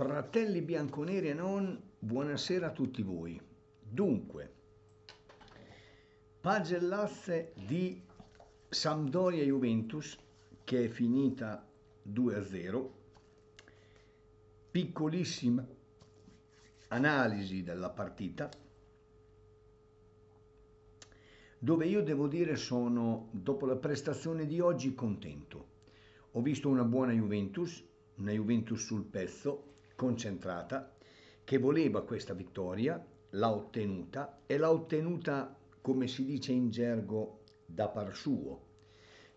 Fratelli bianconeri e non, buonasera a tutti voi. Dunque, pagellazze di Sampdoria Juventus che è finita 2-0, piccolissima analisi della partita, dove io devo dire sono, dopo la prestazione di oggi, contento. Ho visto una buona Juventus, una Juventus sul pezzo, concentrata, che voleva questa vittoria, l'ha ottenuta e l'ha ottenuta, come si dice in gergo, da par suo,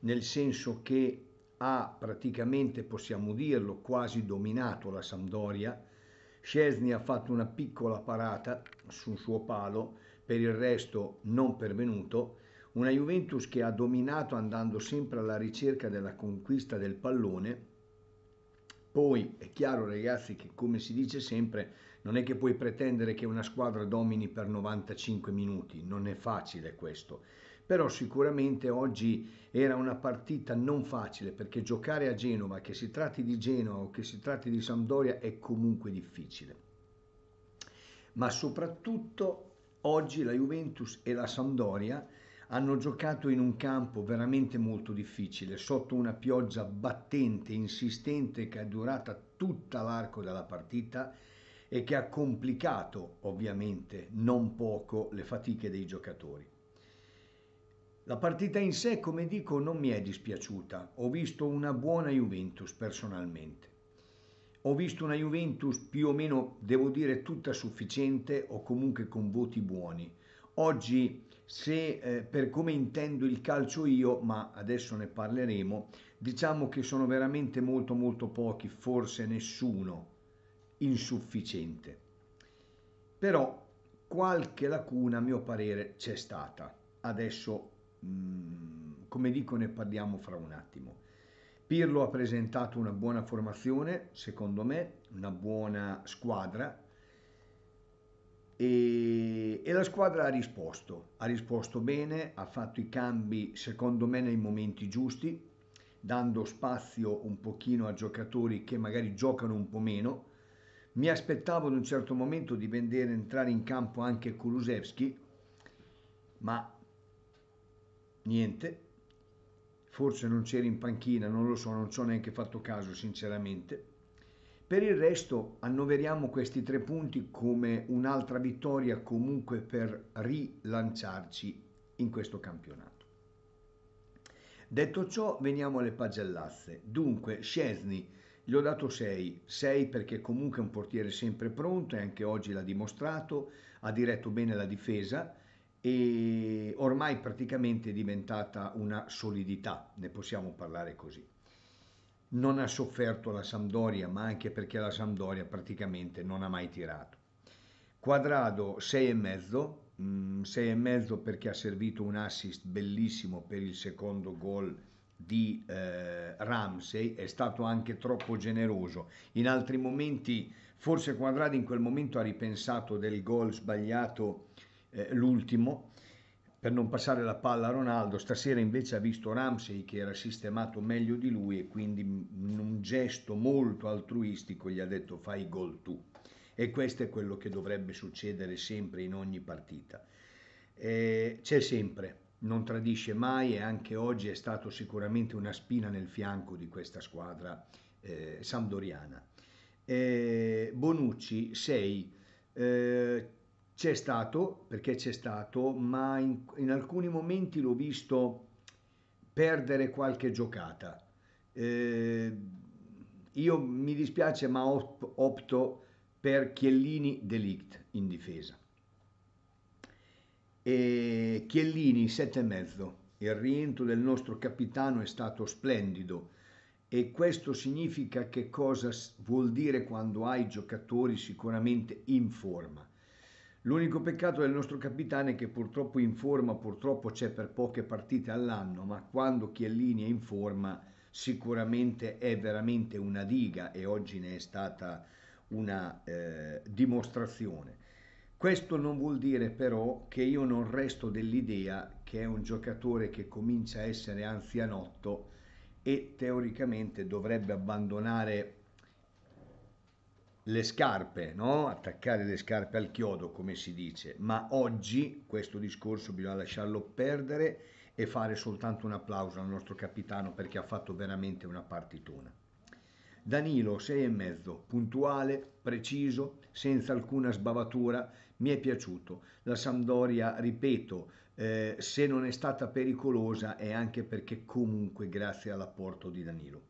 nel senso che ha praticamente, possiamo dirlo, quasi dominato la Sampdoria. Scesni ha fatto una piccola parata sul suo palo, per il resto non pervenuto. Una Juventus che ha dominato andando sempre alla ricerca della conquista del pallone poi è chiaro ragazzi che come si dice sempre non è che puoi pretendere che una squadra domini per 95 minuti, non è facile questo. Però sicuramente oggi era una partita non facile perché giocare a Genova, che si tratti di Genova o che si tratti di Sampdoria, è comunque difficile. Ma soprattutto oggi la Juventus e la Sampdoria hanno giocato in un campo veramente molto difficile, sotto una pioggia battente, insistente che è durata tutta l'arco della partita e che ha complicato ovviamente non poco le fatiche dei giocatori. La partita in sé, come dico, non mi è dispiaciuta, ho visto una buona Juventus personalmente. Ho visto una Juventus più o meno, devo dire, tutta sufficiente o comunque con voti buoni. Oggi se eh, per come intendo il calcio io, ma adesso ne parleremo, diciamo che sono veramente molto molto pochi, forse nessuno, insufficiente. Però qualche lacuna a mio parere c'è stata. Adesso, mh, mm, come dico, ne parliamo fra un attimo. Pirlo ha presentato una buona formazione, secondo me, una buona squadra e e la squadra ha risposto, ha risposto bene, ha fatto i cambi secondo me nei momenti giusti, dando spazio un pochino a giocatori che magari giocano un po' meno. Mi aspettavo ad un certo momento di vedere entrare in campo anche Kulusevski, ma niente, forse non c'era in panchina, non lo so, non ci ho neanche fatto caso sinceramente per il resto annoveriamo questi tre punti come un'altra vittoria comunque per rilanciarci in questo campionato. Detto ciò, veniamo alle pagellazze. Dunque, Scesni gli ho dato 6, 6 perché comunque è un portiere sempre pronto e anche oggi l'ha dimostrato, ha diretto bene la difesa e ormai praticamente è diventata una solidità, ne possiamo parlare così non ha sofferto la Sampdoria, ma anche perché la Sampdoria praticamente non ha mai tirato. Quadrado 6,5, 6,5 mm, perché ha servito un assist bellissimo per il secondo gol di eh, Ramsey, è stato anche troppo generoso. In altri momenti, forse Quadrado in quel momento ha ripensato del gol sbagliato, eh, l'ultimo, per non passare la palla a Ronaldo, stasera invece ha visto Ramsey che era sistemato meglio di lui e quindi in un gesto molto altruistico gli ha detto fai gol tu. E questo è quello che dovrebbe succedere sempre in ogni partita. Eh, c'è sempre, non tradisce mai e anche oggi è stato sicuramente una spina nel fianco di questa squadra eh, samdoriana. Eh, Bonucci 6. C'è stato, perché c'è stato, ma in, in alcuni momenti l'ho visto perdere qualche giocata. Eh, io mi dispiace, ma op- opto per Chiellini Delict in difesa. E Chiellini 7,5. Il rientro del nostro capitano è stato splendido e questo significa che cosa vuol dire quando hai giocatori sicuramente in forma. L'unico peccato del nostro capitano è che purtroppo in forma, purtroppo c'è per poche partite all'anno, ma quando Chiellini è in forma sicuramente è veramente una diga e oggi ne è stata una eh, dimostrazione. Questo non vuol dire però che io non resto dell'idea che è un giocatore che comincia a essere anzianotto e teoricamente dovrebbe abbandonare le scarpe, no? attaccare le scarpe al chiodo, come si dice, ma oggi questo discorso bisogna lasciarlo perdere e fare soltanto un applauso al nostro capitano perché ha fatto veramente una partitona. Danilo, 6 e mezzo, puntuale, preciso, senza alcuna sbavatura, mi è piaciuto. La Sampdoria, ripeto, eh, se non è stata pericolosa è anche perché comunque grazie all'apporto di Danilo.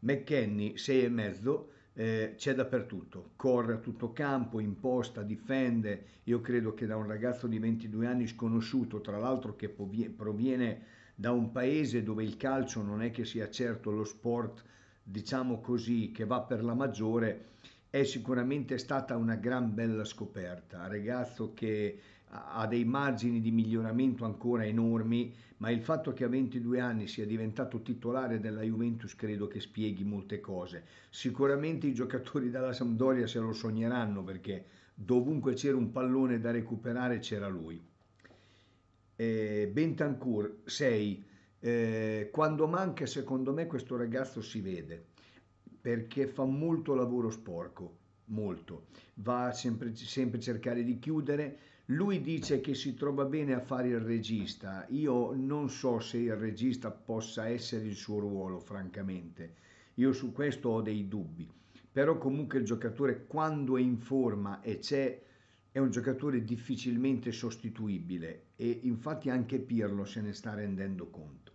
McKenny, 6 e mezzo, eh, c'è dappertutto, corre a tutto campo, imposta, difende, io credo che da un ragazzo di 22 anni sconosciuto, tra l'altro che proviene da un paese dove il calcio non è che sia certo lo sport, diciamo così, che va per la maggiore, è sicuramente stata una gran bella scoperta, ragazzo che ha dei margini di miglioramento ancora enormi, ma il fatto che a 22 anni sia diventato titolare della Juventus credo che spieghi molte cose. Sicuramente i giocatori della Sampdoria se lo sogneranno perché dovunque c'era un pallone da recuperare c'era lui. Eh, Bentancur 6. Eh, quando manca secondo me questo ragazzo si vede perché fa molto lavoro sporco, molto. Va sempre, sempre cercare di chiudere, lui dice che si trova bene a fare il regista. Io non so se il regista possa essere il suo ruolo, francamente. Io su questo ho dei dubbi. Però comunque il giocatore quando è in forma e c'è è un giocatore difficilmente sostituibile e infatti anche Pirlo se ne sta rendendo conto.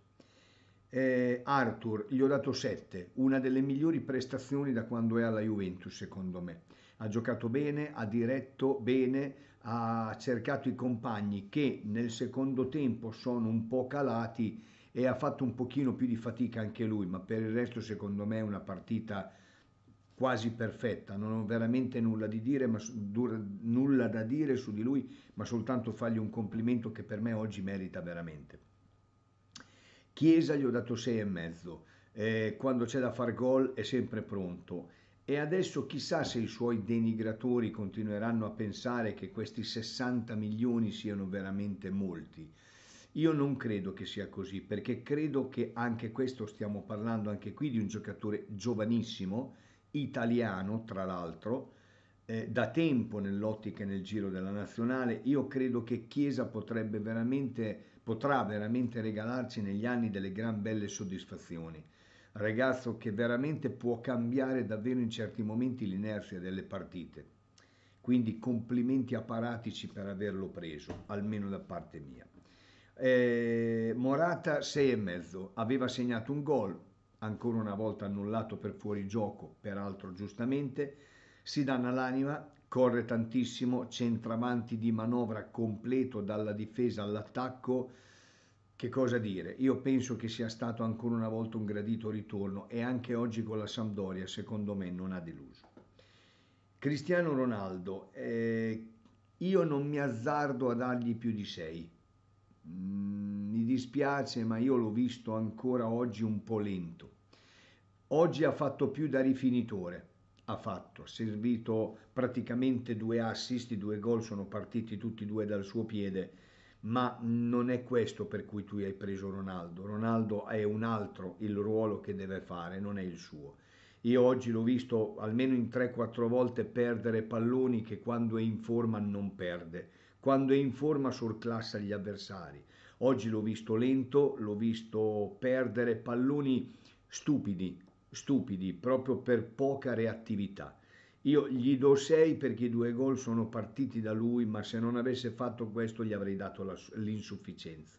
Eh, Arthur gli ho dato 7, una delle migliori prestazioni da quando è alla Juventus secondo me. Ha giocato bene, ha diretto bene, ha cercato i compagni che nel secondo tempo sono un po' calati e ha fatto un pochino più di fatica anche lui, ma per il resto secondo me è una partita quasi perfetta, non ho veramente nulla, dire, ma, nulla da dire su di lui, ma soltanto fargli un complimento che per me oggi merita veramente. Chiesa gli ho dato 6,5, eh, quando c'è da far gol è sempre pronto e adesso chissà se i suoi denigratori continueranno a pensare che questi 60 milioni siano veramente molti. Io non credo che sia così, perché credo che anche questo stiamo parlando anche qui di un giocatore giovanissimo, italiano tra l'altro, eh, da tempo nell'ottica e nel giro della nazionale. Io credo che Chiesa potrebbe veramente, potrà veramente regalarci negli anni delle gran belle soddisfazioni ragazzo che veramente può cambiare davvero in certi momenti l'inerzia delle partite. Quindi complimenti a Paratici per averlo preso, almeno da parte mia. Eh, Morata 6,5 aveva segnato un gol, ancora una volta annullato per fuorigioco, peraltro giustamente. Si danna l'anima, corre tantissimo, centravanti di manovra completo dalla difesa all'attacco che cosa dire? Io penso che sia stato ancora una volta un gradito ritorno e anche oggi con la Sampdoria secondo me non ha deluso. Cristiano Ronaldo, eh, io non mi azzardo a dargli più di 6. Mm, mi dispiace, ma io l'ho visto ancora oggi un po' lento. Oggi ha fatto più da rifinitore, ha fatto, ha servito praticamente due assist, due gol sono partiti tutti e due dal suo piede ma non è questo per cui tu hai preso Ronaldo. Ronaldo è un altro il ruolo che deve fare, non è il suo. Io oggi l'ho visto almeno in 3-4 volte perdere palloni che quando è in forma non perde, quando è in forma surclassa gli avversari. Oggi l'ho visto lento, l'ho visto perdere palloni stupidi, stupidi proprio per poca reattività. Io gli do 6 perché i due gol sono partiti da lui, ma se non avesse fatto questo gli avrei dato l'insufficienza.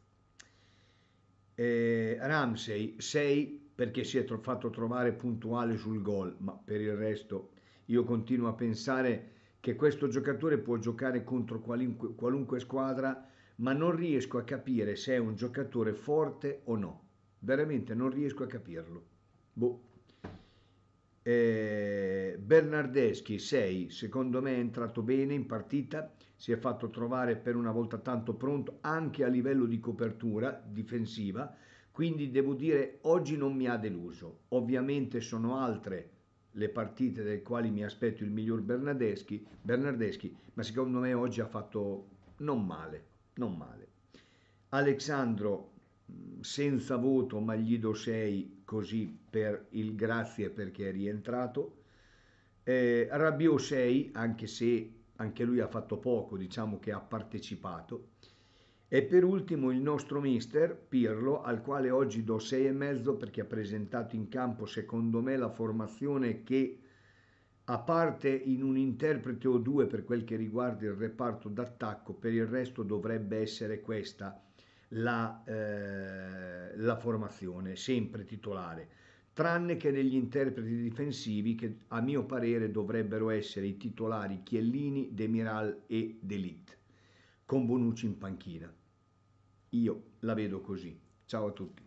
Eh, Ramsey 6 perché si è tro- fatto trovare puntuale sul gol, ma per il resto io continuo a pensare che questo giocatore può giocare contro qualunque, qualunque squadra, ma non riesco a capire se è un giocatore forte o no. Veramente non riesco a capirlo. Boh. Eh, Bernardeschi 6, secondo me è entrato bene in partita, si è fatto trovare per una volta tanto pronto anche a livello di copertura difensiva, quindi devo dire oggi non mi ha deluso. Ovviamente sono altre le partite delle quali mi aspetto il miglior Bernardeschi, Bernardeschi ma secondo me oggi ha fatto non male, non male. Alexandro mm, senza voto ma gli do 6 così per il grazie perché è rientrato. Eh, Rabiot 6, anche se anche lui ha fatto poco, diciamo che ha partecipato. E per ultimo il nostro mister Pirlo, al quale oggi do 6,5 perché ha presentato in campo, secondo me, la formazione che, a parte in un interprete o due per quel che riguarda il reparto d'attacco, per il resto dovrebbe essere questa la, eh, la formazione, sempre titolare, tranne che negli interpreti difensivi che a mio parere dovrebbero essere i titolari Chiellini, Demiral e Delit, con Bonucci in panchina. Io la vedo così. Ciao a tutti.